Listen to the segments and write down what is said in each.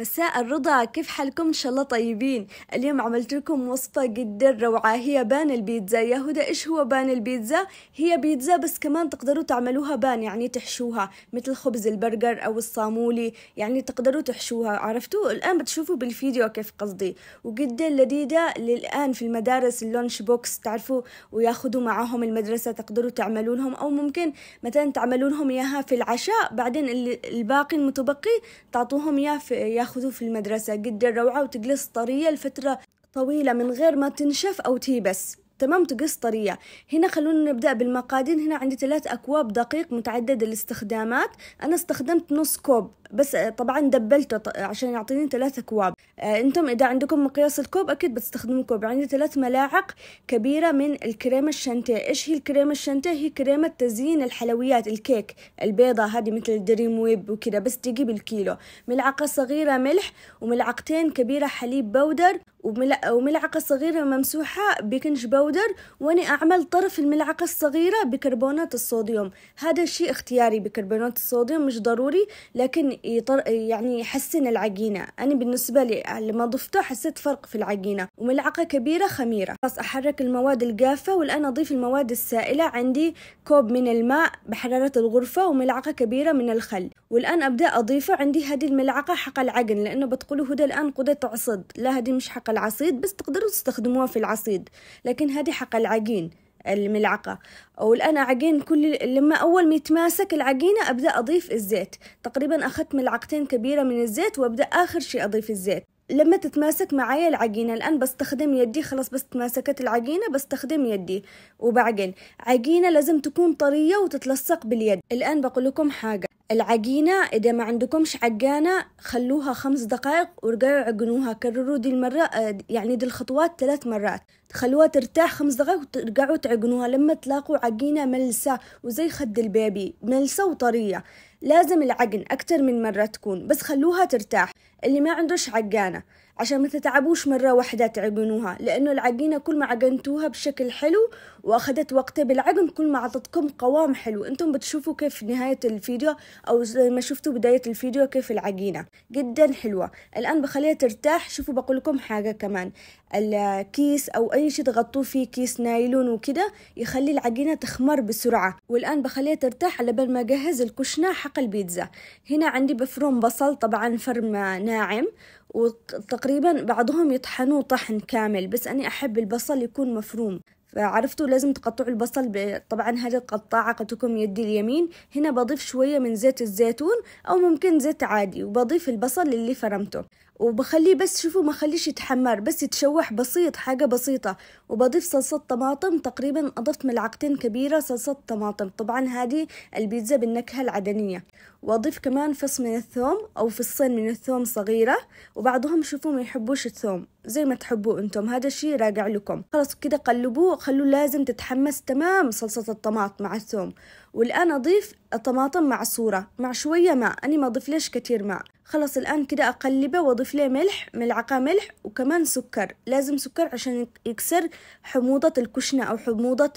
مساء الرضا كيف حالكم ان شاء الله طيبين اليوم عملت لكم وصفه جدا روعه هي بان البيتزا يا هدى ايش هو بان البيتزا هي بيتزا بس كمان تقدروا تعملوها بان يعني تحشوها مثل خبز البرجر او الصامولي يعني تقدروا تحشوها عرفتوا الان بتشوفوا بالفيديو كيف قصدي وجدا لذيذه للان في المدارس اللونش بوكس تعرفوا وياخذوا معاهم المدرسه تقدروا تعملوا لهم او ممكن مثلا تعملوا لهم اياها في العشاء بعدين الباقي المتبقي تعطوهم اياه في ياخذوه في المدرسة قد الروعة وتجلس طرية لفترة طويلة من غير ما تنشف أو تيبس تمام تقص طرية هنا خلونا نبدأ بالمقادير هنا عندي ثلاث أكواب دقيق متعدد الاستخدامات أنا استخدمت نص كوب بس طبعا دبلته عشان يعطيني ثلاث أكواب آه، أنتم إذا عندكم مقياس الكوب أكيد بتستخدموا كوب عندي ثلاث ملاعق كبيرة من الكريمة الشنتيه إيش هي الكريمة الشنتيه هي كريمة تزيين الحلويات الكيك البيضة هذه مثل الدريم ويب وكذا بس تجيب الكيلو ملعقة صغيرة ملح وملعقتين كبيرة حليب بودر وملعقة صغيرة ممسوحة بيكنج باودر واني أعمل طرف الملعقة الصغيرة بكربونات الصوديوم هذا الشيء اختياري بكربونات الصوديوم مش ضروري لكن يطر يعني يحسن العجينة أنا بالنسبة لي لما ضفته حسيت فرق في العجينة وملعقة كبيرة خميرة خلاص أحرك المواد الجافة والآن أضيف المواد السائلة عندي كوب من الماء بحرارة الغرفة وملعقة كبيرة من الخل والآن أبدأ أضيفه عندي هذه الملعقة حق العجن لأنه بتقولوا هدى الآن قدة عصد لا هذه مش حق العصيد بس تقدروا تستخدموها في العصيد لكن هذه حق العجين الملعقة والآن أعجن كل لما أول ما يتماسك العجينة أبدأ أضيف الزيت تقريبا أخذت ملعقتين كبيرة من الزيت وأبدأ آخر شي أضيف الزيت لما تتماسك معايا العجينة الآن بستخدم يدي خلاص بس تماسكت العجينة بستخدم يدي وبعجن عجينة لازم تكون طرية وتتلصق باليد الآن بقول لكم حاجة العجينة إذا ما عندكمش عجانة خلوها خمس دقائق ورجعوا عجنوها كرروا دي المرة آه، يعني دي الخطوات ثلاث مرات خلوها ترتاح خمس دقائق وترجعوا تعجنوها لما تلاقوا عجينة ملسة وزي خد البيبي ملسة وطرية لازم العجن أكتر من مرة تكون بس خلوها ترتاح اللي ما عندوش عجانة عشان ما تتعبوش مرة واحدة تعجنوها لأنه العجينة كل ما عجنتوها بشكل حلو وأخذت وقتها بالعجن كل ما عطتكم قوام حلو أنتم بتشوفوا كيف نهاية الفيديو أو زي ما شفتوا بداية الفيديو كيف العجينة جدا حلوة الآن بخليها ترتاح شوفوا بقول لكم حاجة كمان الكيس أو أي شيء تغطوه فيه كيس نايلون وكده يخلي العجينة تخمر بسرعة والآن بخليها ترتاح على بال ما أجهز الكشنة حق البيتزا هنا عندي بفرم بصل طبعا فرم ناعم وتقريبا بعضهم يطحنوه طحن كامل بس أنا أحب البصل يكون مفروم فعرفتوا لازم تقطعوا البصل ب... طبعا هذه القطاعة قدكم يدي اليمين هنا بضيف شوية من زيت الزيتون أو ممكن زيت عادي وبضيف البصل اللي فرمته وبخليه بس شوفوا ما خليش يتحمر بس يتشوح بسيط حاجة بسيطة وبضيف صلصة طماطم تقريبا أضفت ملعقتين كبيرة صلصة طماطم طبعا هذه البيتزا بالنكهة العدنية وأضيف كمان فص من الثوم أو فصين من الثوم صغيرة وبعضهم شوفوا ما يحبوش الثوم زي ما تحبوا انتم هذا الشي راجع لكم خلاص كده قلبوه خلوه لازم تتحمس تمام صلصة الطماط مع الثوم والآن أضيف الطماطم معصورة مع شوية ماء أنا ما أضيف ليش كتير ماء خلص الآن كده أقلبه وأضيف له ملح ملعقة ملح وكمان سكر لازم سكر عشان يكسر حموضة الكشنة أو حموضة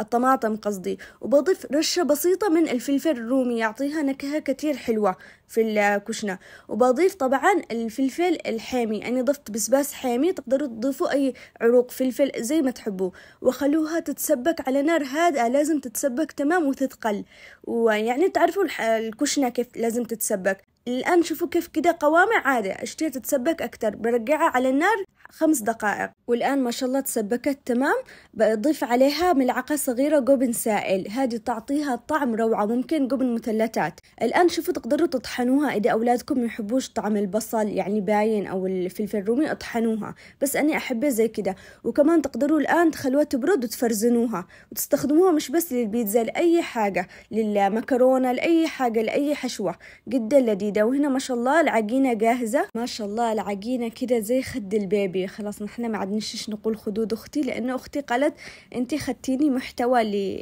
الطماطم قصدي وبضيف رشة بسيطة من الفلفل الرومي يعطيها نكهة كتير حلوة في الكشنة وبضيف طبعا الفلفل الحامي أنا ضفت بسباس حامي تقدروا تضيفوا أي عروق فلفل زي ما تحبوا وخلوها تتسبك على نار هادئة لازم تتسبك تمام وتثقل ويعني تعرفوا الكشنة كيف لازم تتسبك الآن شوفوا كيف كده قوامه عادي اشتهي تتسبك أكتر برجعها على النار خمس دقائق والآن ما شاء الله تسبكت تمام بضيف عليها ملعقة صغيرة جبن سائل هذه تعطيها طعم روعة ممكن جبن مثلثات الآن شوفوا تقدروا تطحنوها إذا أولادكم يحبوش طعم البصل يعني باين أو الفلفل الرومي اطحنوها بس أني أحبه زي كده وكمان تقدروا الآن تخلوها تبرد وتفرزنوها وتستخدموها مش بس للبيتزا لأي حاجة للمكرونة لأي حاجة لأي حشوة جدا لذيذة وهنا ما شاء الله العجينة جاهزة ما شاء الله العجينة كده زي خد البيبي بي خلاص نحن ما عدناش شنو نقول خدود اختي لانه اختي قالت انت خدتيني محتوى اللي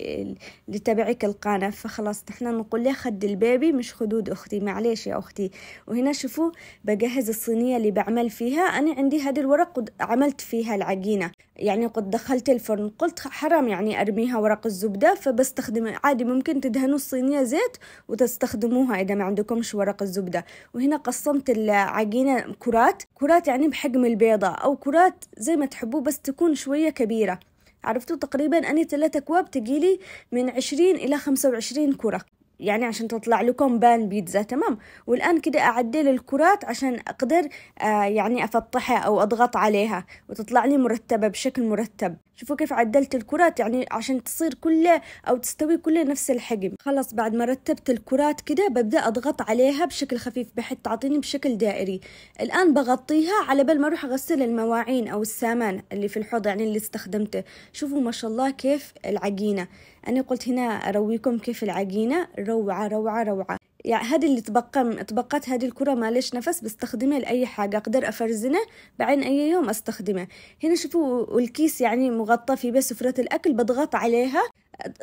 اللي تبعك القناه فخلاص نحن نقول لها خد البيبي مش خدود اختي معليش يا اختي وهنا شوفوا بجهز الصينيه اللي بعمل فيها انا عندي هذه الورق قد عملت فيها العجينه يعني قد دخلت الفرن قلت حرام يعني ارميها ورق الزبده فبستخدم عادي ممكن تدهنوا الصينيه زيت وتستخدموها اذا ما عندكمش ورق الزبده وهنا قسمت العجينه كرات كرات يعني بحجم البيضه أو كرات زي ما تحبوا بس تكون شوية كبيرة عرفتوا تقريبا أني ثلاثة أكواب تجيلي من عشرين إلى خمسة وعشرين كرة يعني عشان تطلع لكم بان بيتزا تمام والآن كده أعدل الكرات عشان أقدر آه يعني أفطحها أو أضغط عليها وتطلع لي مرتبة بشكل مرتب شوفوا كيف عدلت الكرات يعني عشان تصير كلها أو تستوي كلها نفس الحجم خلاص بعد ما رتبت الكرات كده ببدأ أضغط عليها بشكل خفيف بحيث تعطيني بشكل دائري الآن بغطيها على بال ما أروح أغسل المواعين أو السامان اللي في الحوض يعني اللي استخدمته شوفوا ما شاء الله كيف العجينة أنا قلت هنا أرويكم كيف العجينة روعة روعة روعة يعني هذه اللي تبقى تبقت هذه الكرة ليش نفس بستخدمها لأي حاجة أقدر أفرزنه بعدين أي يوم أستخدمه هنا شوفوا الكيس يعني مغطى فيه بس سفرة الأكل بضغط عليها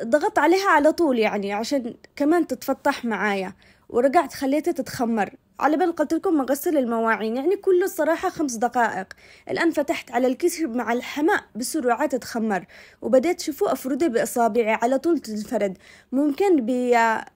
ضغط عليها على طول يعني عشان كمان تتفتح معايا ورجعت خليته تتخمر على بال قلت لكم مغسل المواعين يعني كله الصراحة خمس دقائق الآن فتحت على الكيس مع الحماء بسرعة تتخمر وبدأت شوفوا أفرده بإصابعي على طول تنفرد ممكن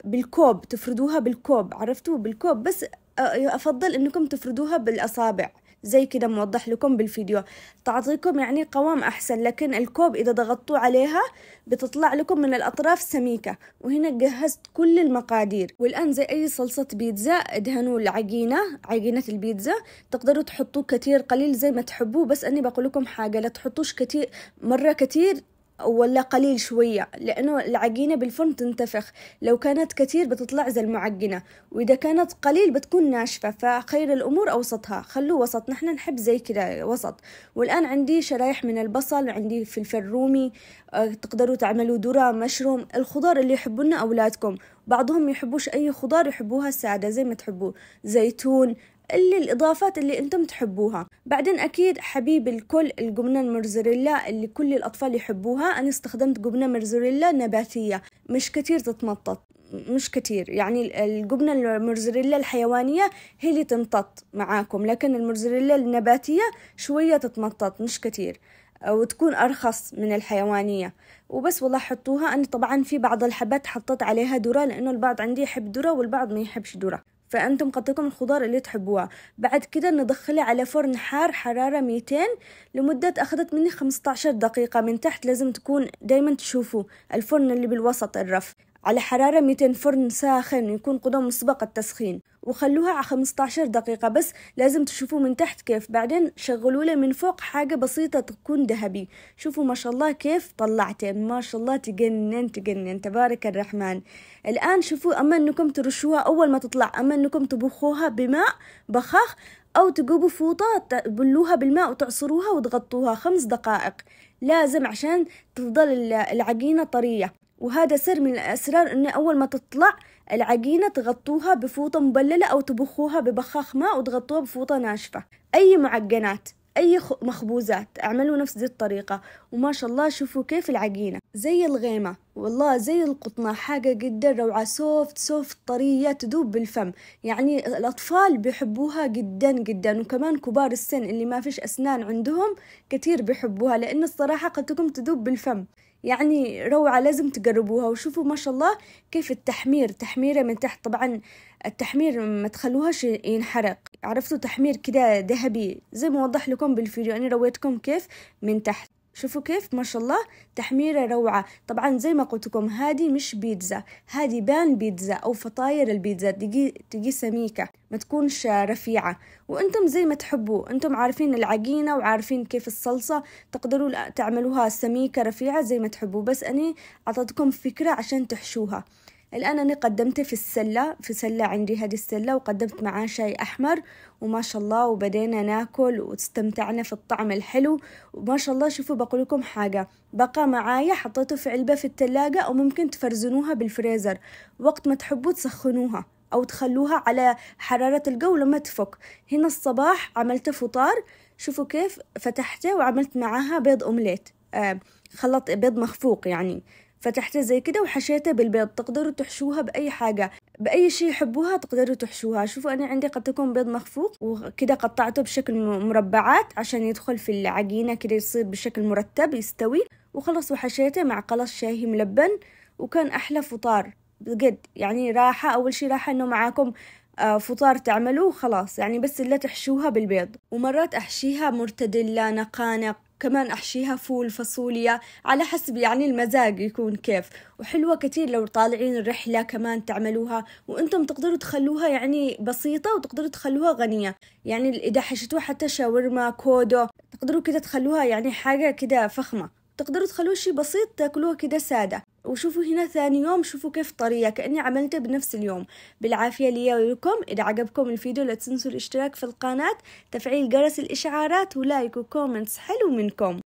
بالكوب تفردوها بالكوب عرفتوا بالكوب بس آه، أفضل أنكم تفردوها بالأصابع زي كده موضح لكم بالفيديو تعطيكم يعني قوام أحسن لكن الكوب إذا ضغطتوا عليها بتطلع لكم من الأطراف سميكة وهنا جهزت كل المقادير والآن زي أي صلصة بيتزا ادهنوا العجينة عجينة البيتزا تقدروا تحطوه كتير قليل زي ما تحبوه بس أني بقول لكم حاجة لا تحطوش كتير مرة كتير ولا قليل شوية لأنه العجينة بالفرن تنتفخ لو كانت كثير بتطلع زي المعجنة وإذا كانت قليل بتكون ناشفة فخير الأمور أوسطها خلوه وسط نحن نحب زي كده وسط والآن عندي شرايح من البصل عندي فلفل رومي آه، تقدروا تعملوا ذرة مشروم الخضار اللي يحبونه أولادكم بعضهم يحبوش أي خضار يحبوها سادة زي ما تحبوا زيتون اللي الإضافات اللي أنتم تحبوها بعدين أكيد حبيب الكل الجبنة المرزريلا اللي كل الأطفال يحبوها أنا استخدمت جبنة مرزريلا نباتية مش كتير تتمطط مش كتير يعني الجبنة المرزريلا الحيوانية هي اللي تمطط معاكم لكن المرزريلا النباتية شوية تتمطط مش كتير وتكون أرخص من الحيوانية وبس والله حطوها أنا طبعا في بعض الحبات حطيت عليها ذرة لأنه البعض عندي يحب ذرة والبعض ما يحبش ذرة فأنتم قطعكم الخضار اللي تحبوها بعد كده ندخلها على فرن حار حرارة 200 لمدة أخذت مني 15 دقيقة من تحت لازم تكون دايما تشوفوا الفرن اللي بالوسط الرف على حرارة 200 فرن ساخن يكون قدام مسبق التسخين وخلوها على 15 دقيقة بس لازم تشوفوا من تحت كيف بعدين شغلوا له من فوق حاجة بسيطة تكون ذهبي شوفوا ما شاء الله كيف طلعتين ما شاء الله تجنن تجنن تبارك الرحمن الآن شوفوا أما أنكم ترشوها أول ما تطلع أما أنكم تبخوها بماء بخاخ أو تجيبوا فوطة تبلوها بالماء وتعصروها وتغطوها خمس دقائق لازم عشان تفضل العجينة طرية وهذا سر من الأسرار إن أول ما تطلع العجينة تغطوها بفوطة مبللة أو تبخوها ببخاخ ماء وتغطوها بفوطة ناشفة أي معجنات أي مخبوزات اعملوا نفس دي الطريقة وما شاء الله شوفوا كيف العجينة زي الغيمة والله زي القطنة حاجة جدا روعة سوفت سوفت طرية تذوب بالفم يعني الأطفال بيحبوها جدا جدا وكمان كبار السن اللي ما فيش أسنان عندهم كتير بيحبوها لأن الصراحة قد تكون تذوب بالفم يعني روعة لازم تجربوها وشوفوا ما شاء الله كيف التحمير تحميره من تحت طبعا التحمير ما تخلوهاش ينحرق عرفتوا تحمير كده ذهبي زي ما وضح لكم بالفيديو أنا رويتكم كيف من تحت شوفوا كيف ما شاء الله تحميرة روعة طبعا زي ما قلت لكم هذه مش بيتزا هذه بان بيتزا أو فطاير البيتزا تجي تجي سميكة ما تكونش رفيعة وأنتم زي ما تحبوا أنتم عارفين العجينة وعارفين كيف الصلصة تقدروا تعملوها سميكة رفيعة زي ما تحبوا بس أني أعطتكم فكرة عشان تحشوها الآن أنا قدمت في السلة في سلة عندي هذه السلة وقدمت معاه شاي أحمر وما شاء الله وبدينا ناكل واستمتعنا في الطعم الحلو وما شاء الله شوفوا بقول لكم حاجة بقى معايا حطيته في علبة في التلاجة أو ممكن تفرزنوها بالفريزر وقت ما تحبوا تسخنوها أو تخلوها على حرارة الجو لما تفك هنا الصباح عملت فطار شوفوا كيف فتحته وعملت معاها بيض أومليت آه خلط بيض مخفوق يعني فتحته زي كده وحشيته بالبيض تقدروا تحشوها بأي حاجة بأي شيء يحبوها تقدروا تحشوها شوفوا أنا عندي قد تكون بيض مخفوق وكده قطعته بشكل مربعات عشان يدخل في العجينة كده يصير بشكل مرتب يستوي وخلص وحشيته مع قلص شاهي ملبن وكان أحلى فطار بجد يعني راحة أول شي راحة إنه معاكم آه، فطار تعملوه خلاص يعني بس لا تحشوها بالبيض ومرات أحشيها مرتدلة نقانق كمان أحشيها فول فاصوليا على حسب يعني المزاج يكون كيف وحلوة كتير لو طالعين رحلة كمان تعملوها وأنتم تقدروا تخلوها يعني بسيطة وتقدروا تخلوها غنية يعني إذا حشيتوها حتى شاورما كودو تقدروا كده تخلوها يعني حاجة كده فخمة تقدروا تخلوه شي بسيط تاكلوه كده سادة وشوفوا هنا ثاني يوم شوفوا كيف طرية كأني عملته بنفس اليوم بالعافية لي ولكم إذا عجبكم الفيديو لا تنسوا الاشتراك في القناة تفعيل جرس الإشعارات ولايك وكومنتس حلو منكم